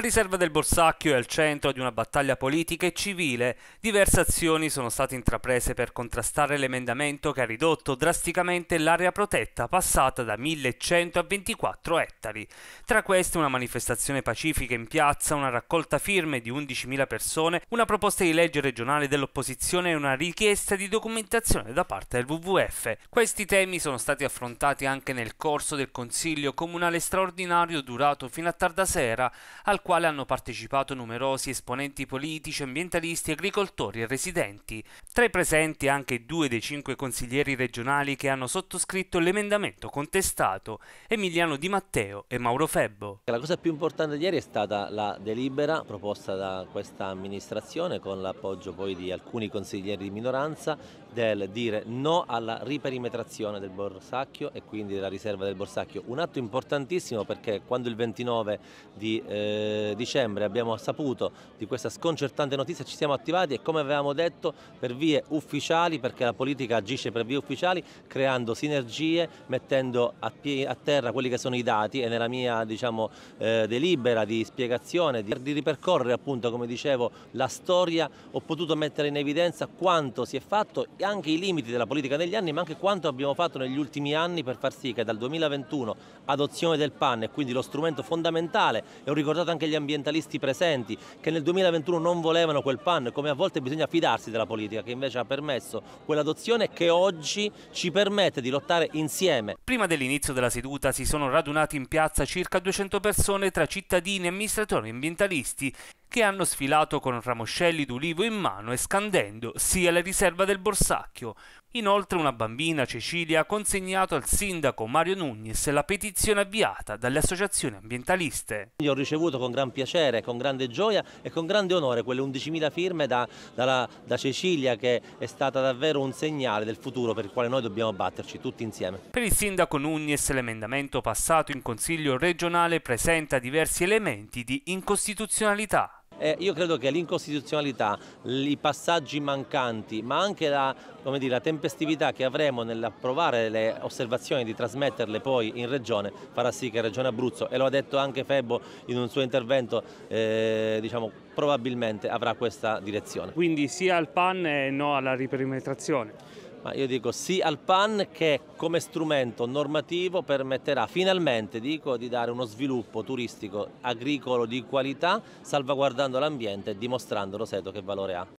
La riserva del Borsacchio è al centro di una battaglia politica e civile. Diverse azioni sono state intraprese per contrastare l'emendamento che ha ridotto drasticamente l'area protetta passata da 1100 a 24 ettari. Tra queste una manifestazione pacifica in piazza, una raccolta firme di 11.000 persone, una proposta di legge regionale dell'opposizione e una richiesta di documentazione da parte del WWF. Questi temi sono stati affrontati anche nel corso del Consiglio Comunale Straordinario durato fino a tarda sera, al quale hanno partecipato numerosi esponenti politici, ambientalisti, agricoltori e residenti. Tra i presenti anche due dei cinque consiglieri regionali che hanno sottoscritto l'emendamento contestato, Emiliano Di Matteo e Mauro Febbo. La cosa più importante di ieri è stata la delibera proposta da questa amministrazione con l'appoggio poi di alcuni consiglieri di minoranza del dire no alla riperimetrazione del borsacchio e quindi della riserva del borsacchio. Un atto importantissimo perché quando il 29 di eh, eh, dicembre abbiamo saputo di questa sconcertante notizia, ci siamo attivati e come avevamo detto per vie ufficiali, perché la politica agisce per vie ufficiali, creando sinergie, mettendo a, a terra quelli che sono i dati e nella mia diciamo, eh, delibera di spiegazione, di, di ripercorrere appunto come dicevo la storia, ho potuto mettere in evidenza quanto si è fatto e anche i limiti della politica negli anni, ma anche quanto abbiamo fatto negli ultimi anni per far sì che dal 2021 adozione del PAN e quindi lo strumento fondamentale, e ho ricordato anche anche gli ambientalisti presenti che nel 2021 non volevano quel PAN, come a volte bisogna fidarsi della politica che invece ha permesso quell'adozione che oggi ci permette di lottare insieme. Prima dell'inizio della seduta si sono radunati in piazza circa 200 persone tra cittadini, amministratori e ambientalisti che hanno sfilato con ramoscelli d'ulivo in mano e scandendo sia la riserva del Borsacchio, Inoltre una bambina, Cecilia, ha consegnato al sindaco Mario Nugnes la petizione avviata dalle associazioni ambientaliste. Io ho ricevuto con gran piacere, con grande gioia e con grande onore quelle 11.000 firme da, da, da Cecilia che è stata davvero un segnale del futuro per il quale noi dobbiamo batterci tutti insieme. Per il sindaco Nugnes l'emendamento passato in consiglio regionale presenta diversi elementi di incostituzionalità. Eh, io credo che l'incostituzionalità, i passaggi mancanti, ma anche la, dire, la tempestività che avremo nell'approvare le osservazioni e di trasmetterle poi in Regione farà sì che Regione Abruzzo, e lo ha detto anche Febbo in un suo intervento, eh, diciamo, probabilmente avrà questa direzione. Quindi sia al PAN e no alla riperimetrazione? Ma io dico sì al PAN che come strumento normativo permetterà finalmente dico, di dare uno sviluppo turistico agricolo di qualità salvaguardando l'ambiente e dimostrando, lo che valore ha.